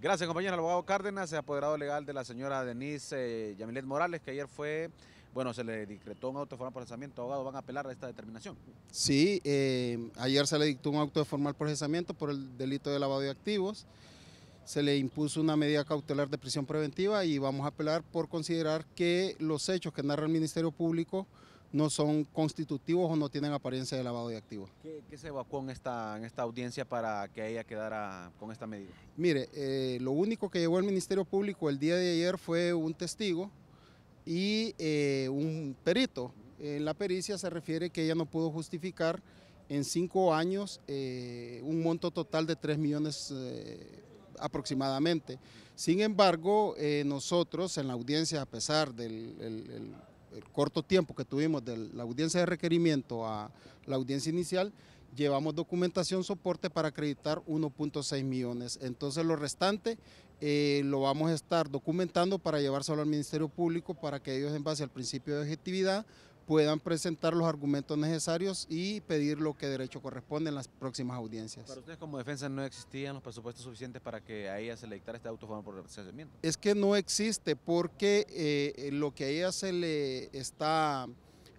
Gracias, compañero. El abogado Cárdenas, apoderado legal de la señora Denise eh, Yamilet Morales, que ayer fue, bueno, se le decretó un auto de formal procesamiento. Abogado, ¿van a apelar a esta determinación? Sí, eh, ayer se le dictó un auto de formal procesamiento por el delito de lavado de activos. Se le impuso una medida cautelar de prisión preventiva y vamos a apelar por considerar que los hechos que narra el Ministerio Público no son constitutivos o no tienen apariencia de lavado de activos. ¿Qué, se evacuó en esta, en esta audiencia para que ella quedara con esta medida? Mire, eh, lo único que llevó el Ministerio Público el día de ayer fue un testigo y eh, un perito. En la pericia se refiere que ella no pudo justificar en cinco años eh, un monto total de 3 millones aproximadamente. Sin embargo, nosotros en la audiencia, a pesar del el corto tiempo que tuvimos de la audiencia de requerimiento a la audiencia inicial, llevamos documentación soporte para acreditar 1.6 millones. Entonces lo restante eh, lo vamos a estar documentando para llevárselo al Ministerio Público para que ellos en base al principio de objetividad puedan presentar los argumentos necesarios y pedir lo que derecho corresponde en las próximas audiencias. Para ustedes como defensa no existían los presupuestos suficientes para que a ella se le dictara este auto por procesamiento. Es que no existe porque eh, eh, lo que a ella se le está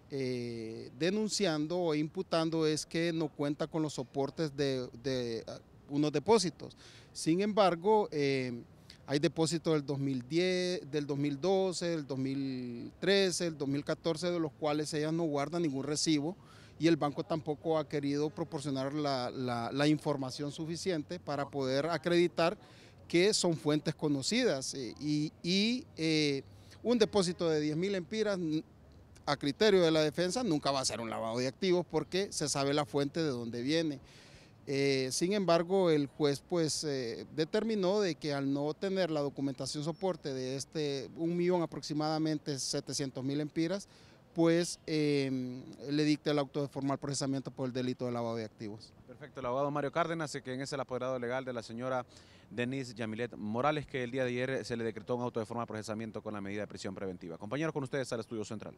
eh, denunciando o imputando es que no cuenta con los soportes de, ah, unos depósitos. Sin embargo, eh, hay depósitos del 2010, del 2012, del 2013, del 2014, de los cuales ellas no guardan ningún recibo y el banco tampoco ha querido proporcionar la, información suficiente para poder acreditar que son fuentes conocidas eh, y, eh, un depósito de 10 mil empiras a criterio de la defensa nunca va a ser un lavado de activos porque se sabe la fuente de dónde viene. Eh, sin embargo, el juez pues eh, determinó de que al no tener la documentación soporte de este un millón aproximadamente 700 mil empiras, pues em, le dicta el auto de formal procesamiento por el delito de lavado de activos. Perfecto, el abogado Mario Cárdenas, eh, quien es el apoderado legal de la señora Denise Yamilet Morales, que el día de ayer se le decretó un auto de formal procesamiento con la medida de prisión preventiva. Compañero, con ustedes al estudio central.